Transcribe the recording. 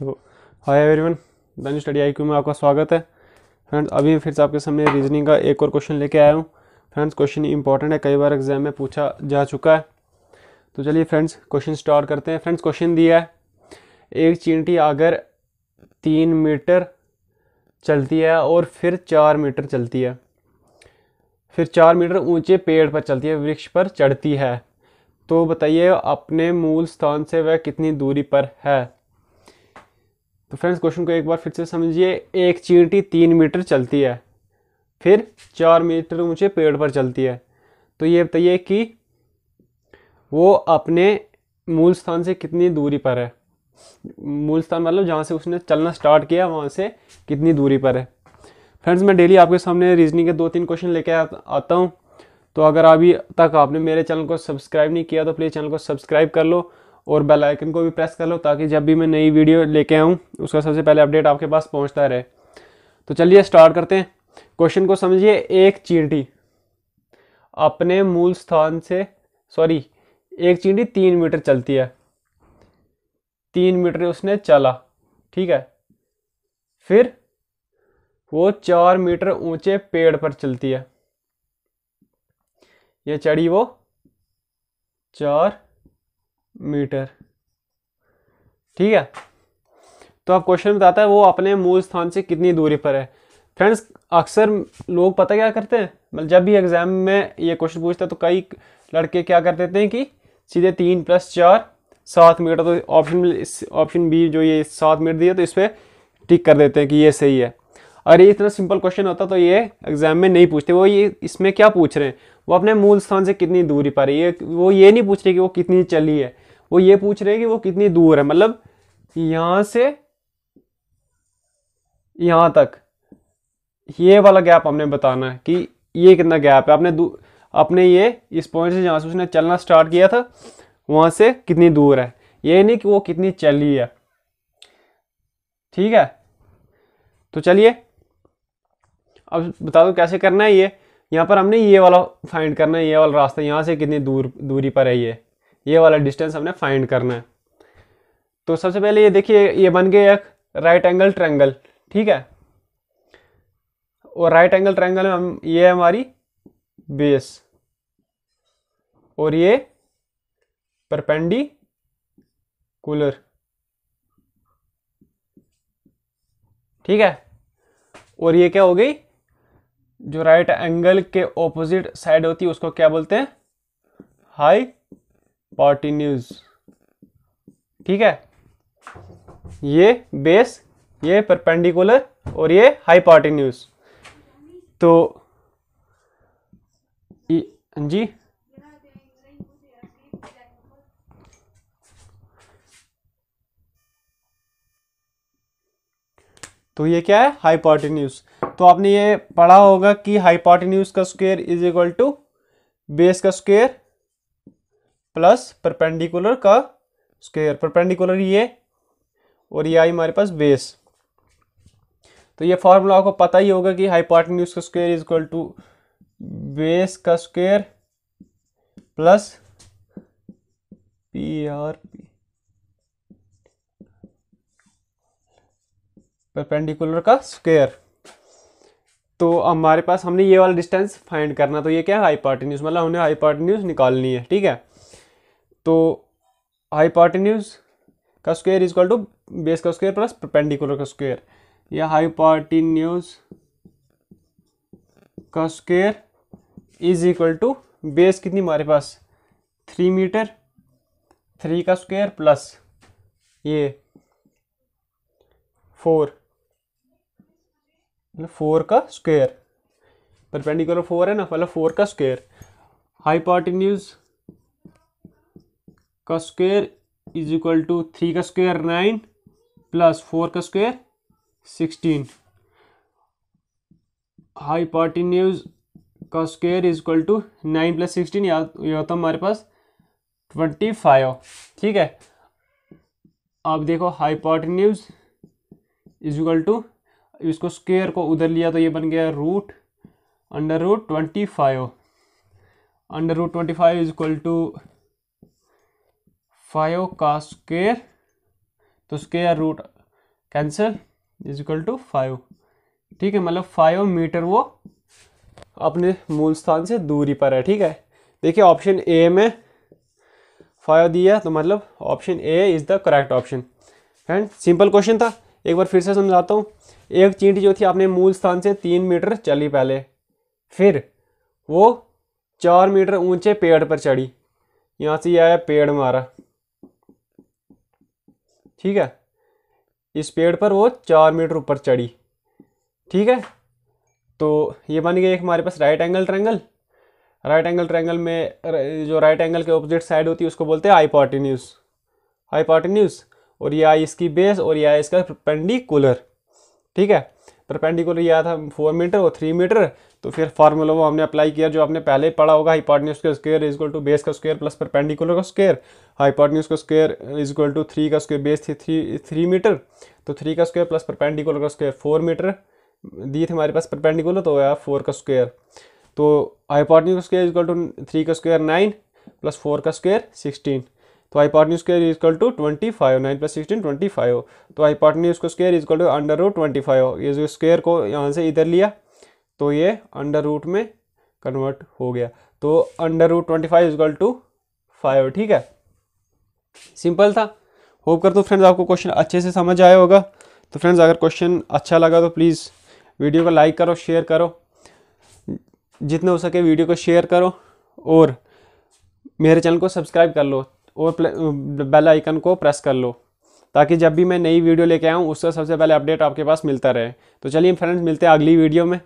तो hi everyone धन study आई में आपका स्वागत है फ्रेंड्स अभी फिर से आपके सामने रीजनिंग का एक और क्वेश्चन लेके आया हूँ फ्रेंड्स क्वेश्चन इंपॉर्टेंट है कई बार एग्जाम में पूछा जा चुका है तो चलिए फ्रेंड्स क्वेश्चन स्टार्ट करते हैं फ्रेंड्स क्वेश्चन दिया है एक चींटी अगर तीन मीटर चलती है और फिर चार मीटर चलती है फिर चार मीटर ऊंचे पेड़ पर चलती है वृक्ष पर चढ़ती है तो बताइए अपने मूल स्थान से वह कितनी दूरी पर है तो फ्रेंड्स क्वेश्चन को एक बार फिर से समझिए एक चींटी तीन मीटर चलती है फिर चार मीटर ऊंचे पेड़ पर चलती है तो ये बताइए कि वो अपने मूल स्थान से कितनी दूरी पर है मूल स्थान मतलब जहाँ से उसने चलना स्टार्ट किया वहाँ से कितनी दूरी पर है फ्रेंड्स मैं डेली आपके सामने रीजनिंग के दो तीन क्वेश्चन लेके आता हूँ तो अगर अभी तक आपने मेरे चैनल को सब्सक्राइब नहीं किया तो प्लीज़ चैनल को सब्सक्राइब कर लो और बेल आइकन को भी प्रेस कर लो ताकि जब भी मैं नई वीडियो लेके आऊँ उसका सबसे पहले अपडेट आपके पास पहुँचता रहे तो चलिए स्टार्ट करते हैं क्वेश्चन को समझिए एक चींटी अपने मूल स्थान से सॉरी एक चींटी तीन मीटर चलती है तीन मीटर उसने चला ठीक है फिर वो चार मीटर ऊंचे पेड़ पर चलती है ये चढ़ी वो चार मीटर ठीक है तो अब क्वेश्चन बताता है वो अपने मूल स्थान से कितनी दूरी पर है फ्रेंड्स अक्सर लोग पता क्या करते हैं मतलब जब भी एग्जाम में ये क्वेश्चन पूछता है तो कई लड़के क्या कर देते हैं कि सीधे तीन प्लस चार सात मीटर तो ऑप्शन ऑप्शन बी जो ये सात मीटर दिया तो इस पर टिक कर देते हैं कि ये सही है अगर ये इतना सिंपल क्वेश्चन होता तो ये एग्जाम में नहीं पूछते वो ये इसमें क्या पूछ रहे हैं वो अपने मूल स्थान से कितनी दूरी पर है ये वो ये नहीं पूछ रहे कि वो कितनी चली है वो ये पूछ रहे कि वो कितनी दूर है मतलब यहाँ से यहाँ तक ये वाला गैप हमने बताना है कि ये कितना गैप है आपने अपने ये इस पॉइंट से जहाँ से उसने चलना स्टार्ट किया था वहाँ से कितनी दूर है ये नहीं कि वो कितनी चली है ठीक है तो चलिए अब बता दो कैसे करना है ये यहाँ पर हमने ये वाला फाइंड करना है ये वाला रास्ता यहाँ से कितनी दूर दूरी पर है ये ये वाला डिस्टेंस हमने फाइंड करना है तो सबसे पहले ये देखिए ये बन गया एक राइट एंगल ट्रैंगल ठीक है और राइट एंगल ट्रैंगल में हम ये है हमारी बेस और ये परपेंडी कूलर ठीक है और ये क्या हो गई जो राइट एंगल के ऑपोजिट साइड होती है उसको क्या बोलते हैं हाई पॉटिन्यूज ठीक है ये बेस ये परपेंडिकुलर और ये हाई पॉटिन्यूज तो हाँ जी तो ये क्या है हाई पॉटिन्यूज तो आपने ये पढ़ा होगा कि हाइपोटेन्यूज का square is equal to base का स्क्वायर प्लस परपेंडिकुलर का स्क्वायर परपेंडिकुलर ये और ये आई हमारे पास बेस तो ये फॉर्मूला आपको पता ही होगा कि हाइपोटेन्यूज का square is equal to base का square plus P R P perpendicular का स्क्वायर तो हमारे पास हमने ये वाला डिस्टेंस फाइंड करना तो ये क्या है हाई मतलब हमने हाई निकालनी है ठीक है तो हाई का square is equal to base का स्क्वायर प्लस पेंडिकुलर का स्क्वायर या न्यूज़ का square is equal to base कितनी हमारे पास थ्री मीटर थ्री का स्क्वायर प्लस ये फोर मतलब फोर का स्क्वेयर परपेंडिकुलर फोर है ना मतलब फोर का स्क्वायर हाईपार्टिन्यूज का square is equal to three का स्क्वेयर नाइन प्लस फोर का स्क्वेयर सिक्सटीन हाईपार्टिन्यूज का square is equal to nine plus sixteen या होता हमारे पास ट्वेंटी फाइव ठीक है आप देखो हाईपार्टिन्यूज इज इक्वल टू इसको स्केयर को उधर लिया तो ये बन गया root under root twenty five under root twenty five is equal to five का स्केयर तो square root cancel is equal to five ठीक है मतलब फाइव मीटर वो अपने मूल स्थान से दूरी पर है ठीक है देखिए ऑप्शन ए में फाइव दिया तो मतलब option A is the correct option and simple question था एक बार फिर से समझाता हूँ एक चींटी जो थी अपने मूल स्थान से तीन मीटर चली पहले फिर वो चार मीटर ऊंचे पेड़ पर चढ़ी यहाँ से यह आया पेड़ मारा ठीक है इस पेड़ पर वो चार मीटर ऊपर चढ़ी ठीक है तो ये बन गया एक हमारे पास right angle triangle right angle triangle में जो राइट एंगल के ऑपोजिट साइड होती है उसको बोलते हैं पार्टी न्यूज़ और यह आई इसकी बेस और यह आई इसका पेंडिकुलर ठीक है परपेंडिकुलर यह आया था फोर मीटर और थ्री मीटर तो फिर फार्मूला वो हमने अप्लाई किया जो आपने पहले पढ़ा होगा हाइपाटन्यूज का square is equal to base का स्क्वायर प्लस परपेंडिकुलर का स्क्वायर हाइपाटन्यूज का square is equal to three का स्क्वायर बेस थी थ्री थ्री मीटर तो थ्री का स्क्वायर प्लस परपेंडिकुलर का स्क्वायर फोर मीटर दी थी हमारे पास परपेंडिकुलर तो आया फोर का स्क्वायर तो हाइपाटन्यूज का square is equal to three का स्क्वायर नाइन प्लस फोर का स्क्वायर सिक्सटीन तो hypotenuse square is equal to twenty five nine plus sixteen twenty five तो आई का square is is equal to under root twenty five ये जो square को यहाँ से इधर लिया तो ये अंडर रूट में कन्वर्ट हो गया तो under root twenty five is equal to five ठीक है सिंपल था होप कर हूँ फ्रेंड्स आपको क्वेश्चन अच्छे से समझ आया होगा तो फ्रेंड्स अगर क्वेश्चन अच्छा लगा तो प्लीज़ वीडियो को लाइक करो शेयर करो जितना हो सके वीडियो को शेयर करो और मेरे चैनल को सब्सक्राइब कर लो और बेल आइकन को प्रेस कर लो ताकि जब भी मैं नई वीडियो लेके आऊँ उसका सबसे पहले अपडेट आपके पास मिलता रहे तो चलिए फ्रेंड्स मिलते हैं अगली वीडियो में